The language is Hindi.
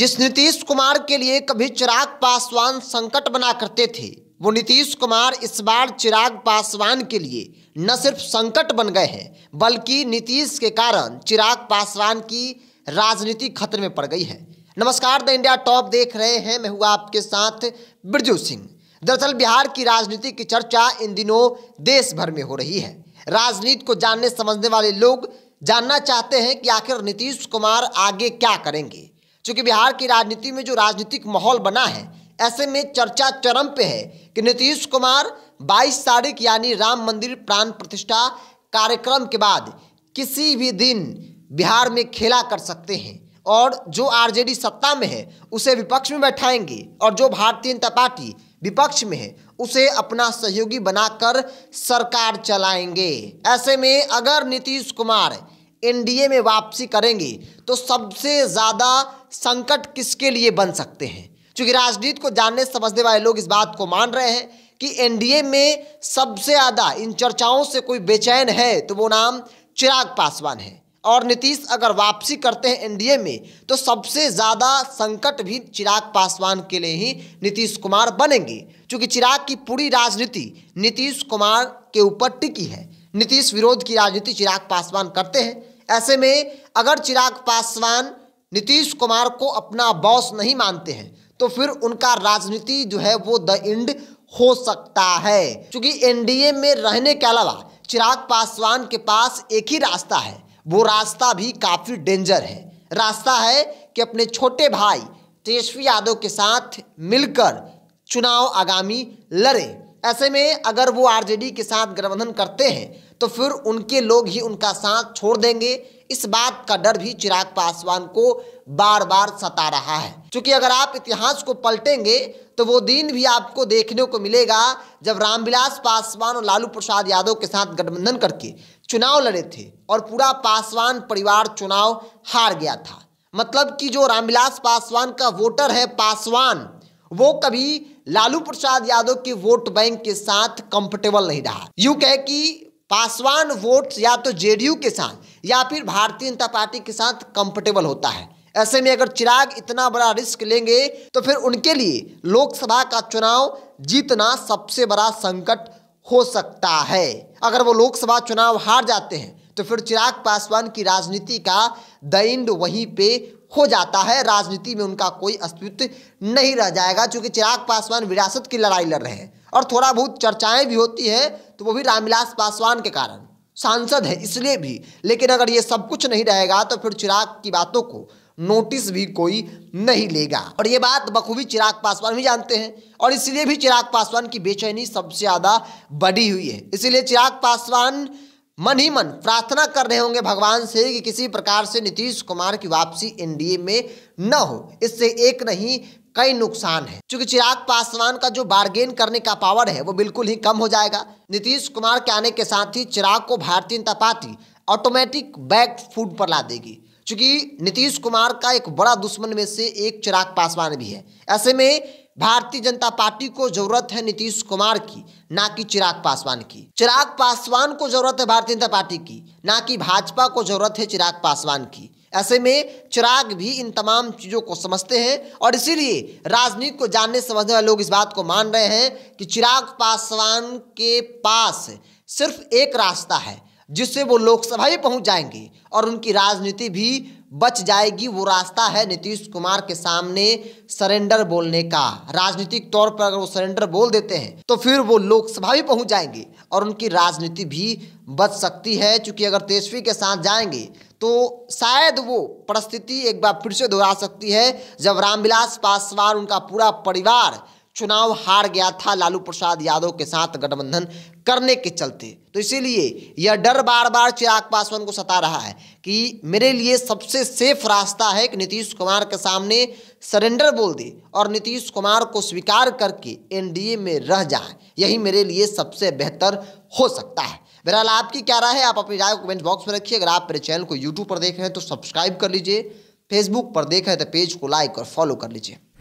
जिस नीतीश कुमार के लिए कभी चिराग पासवान संकट बना करते थे वो नीतीश कुमार इस बार चिराग पासवान के लिए न सिर्फ संकट बन गए हैं बल्कि नीतीश के कारण चिराग पासवान की राजनीति खतरे में पड़ गई है नमस्कार द इंडिया टॉप देख रहे हैं मैं हुआ आपके साथ बिरजू सिंह दरअसल बिहार की राजनीति की चर्चा इन दिनों देश भर में हो रही है राजनीति को जानने समझने वाले लोग जानना चाहते हैं कि आखिर नीतीश कुमार आगे क्या करेंगे चूँकि बिहार की राजनीति में जो राजनीतिक माहौल बना है ऐसे में चर्चा चरम पे है कि नीतीश कुमार 22 तारीख यानी राम मंदिर प्राण प्रतिष्ठा कार्यक्रम के बाद किसी भी दिन बिहार में खेला कर सकते हैं और जो आरजेडी सत्ता में है उसे विपक्ष में बैठाएंगे और जो भारतीय जनता पार्टी विपक्ष में है उसे अपना सहयोगी बनाकर सरकार चलाएंगे ऐसे में अगर नीतीश कुमार एनडीए में वापसी करेंगे तो सबसे ज़्यादा संकट किसके लिए बन सकते हैं क्योंकि राजनीति को जानने समझने वाले लोग इस बात को मान रहे हैं कि एनडीए में सबसे ज़्यादा इन चर्चाओं से कोई बेचैन है तो वो नाम चिराग पासवान है और नीतीश अगर वापसी करते हैं एनडीए में तो सबसे ज़्यादा संकट भी चिराग पासवान के लिए ही नीतीश कुमार बनेंगे क्योंकि चिराग की पूरी राजनीति नीतीश कुमार के ऊपर टिकी है नीतीश विरोध की राजनीति चिराग पासवान करते हैं ऐसे में अगर चिराग पासवान नीतीश कुमार को अपना बॉस नहीं मानते हैं तो फिर उनका राजनीति जो है वो द इंड हो सकता है क्योंकि एनडीए में रहने के अलावा चिराग पासवान के पास एक ही रास्ता है वो रास्ता भी काफ़ी डेंजर है रास्ता है कि अपने छोटे भाई तेजस्वी यादव के साथ मिलकर चुनाव आगामी लड़े ऐसे में अगर वो आरजेडी के साथ गठबंधन करते हैं तो फिर उनके लोग ही उनका साथ छोड़ देंगे इस बात का डर भी चिराग पासवान को बार बार सता रहा है क्योंकि अगर आप इतिहास को पलटेंगे तो वो दिन भी आपको देखने को मिलेगा जब रामविलास पासवान और लालू प्रसाद यादव के साथ गठबंधन करके चुनाव लड़े थे और पूरा पासवान परिवार चुनाव हार गया था मतलब कि जो रामविलास पासवान का वोटर है पासवान वो कभी लालू प्रसाद यादव की वोट बैंक के साथ कंफर्टेबल नहीं रहा यू कहे कि पासवान वोट या तो जेडीयू के साथ या फिर भारतीय जनता पार्टी के साथ कंफर्टेबल होता है ऐसे में अगर चिराग इतना बड़ा रिस्क लेंगे तो फिर उनके लिए लोकसभा का चुनाव जीतना सबसे बड़ा संकट हो सकता है अगर वो लोकसभा चुनाव हार जाते हैं तो फिर चिराग पासवान की राजनीति का द वहीं पे हो जाता है राजनीति में उनका कोई अस्तित्व नहीं रह जाएगा क्योंकि चिराग पासवान विरासत की लड़ाई लड़ रहे हैं और थोड़ा बहुत चर्चाएं भी होती हैं तो वो भी रामविलास पासवान के कारण सांसद है इसलिए भी लेकिन अगर ये सब कुछ नहीं रहेगा तो फिर चिराग की बातों को नोटिस भी कोई नहीं लेगा और ये बात बखूबी चिराग पासवान भी जानते हैं और इसलिए भी चिराग पासवान की बेचैनी सबसे ज़्यादा बढ़ी हुई है इसलिए चिराग पासवान मन ही मन प्रार्थना कर रहे होंगे भगवान से कि किसी प्रकार से नीतीश कुमार की वापसी एनडीए में न हो इससे एक नहीं कई नुकसान है क्योंकि चिराग पासवान का जो बार्गेन करने का पावर है वो बिल्कुल ही कम हो जाएगा नीतीश कुमार के आने के साथ ही चिराग को भारतीय जनता पार्टी ऑटोमेटिक बैक फूड पर ला देगी क्योंकि नीतीश कुमार का एक बड़ा दुश्मन में से एक चिराग पासवान भी है ऐसे में भारतीय जनता पार्टी को जरूरत है नीतीश कुमार की ना कि चिराग पासवान की चिराग पासवान को जरूरत है भारतीय जनता पार्टी की ना कि भाजपा को जरूरत है चिराग पासवान की ऐसे में चिराग भी इन तमाम चीज़ों को समझते हैं और इसीलिए राजनीति को जानने समझने वाले लोग इस बात को मान रहे हैं कि चिराग पासवान के पास सिर्फ एक रास्ता है जिससे वो लोकसभा ही पहुंच जाएंगे और उनकी राजनीति भी बच जाएगी वो रास्ता है नीतीश कुमार के सामने सरेंडर बोलने का राजनीतिक तौर पर अगर वो सरेंडर बोल देते हैं तो फिर वो लोकसभा भी पहुंच जाएंगे और उनकी राजनीति भी बच सकती है क्योंकि अगर तेजस्वी के साथ जाएंगे तो शायद वो परिस्थिति एक बार फिर से दोहरा सकती है जब रामविलास पासवान उनका पूरा परिवार चुनाव हार गया था लालू प्रसाद यादव के साथ गठबंधन करने के चलते तो इसीलिए यह डर बार बार चिराग पासवान को सता रहा है कि मेरे लिए सबसे सेफ रास्ता है कि नीतीश कुमार के सामने सरेंडर बोल दे और नीतीश कुमार को स्वीकार करके एनडीए में रह जाए यही मेरे लिए सबसे बेहतर हो सकता है बहरहाल आपकी क्या राय है आप अपनी राय कमेंट बॉक्स में रखिए अगर आप मेरे चैनल को यूट्यूब पर देख रहे हैं तो सब्सक्राइब कर लीजिए फेसबुक पर देख रहे हैं तो पेज को लाइक और फॉलो कर लीजिए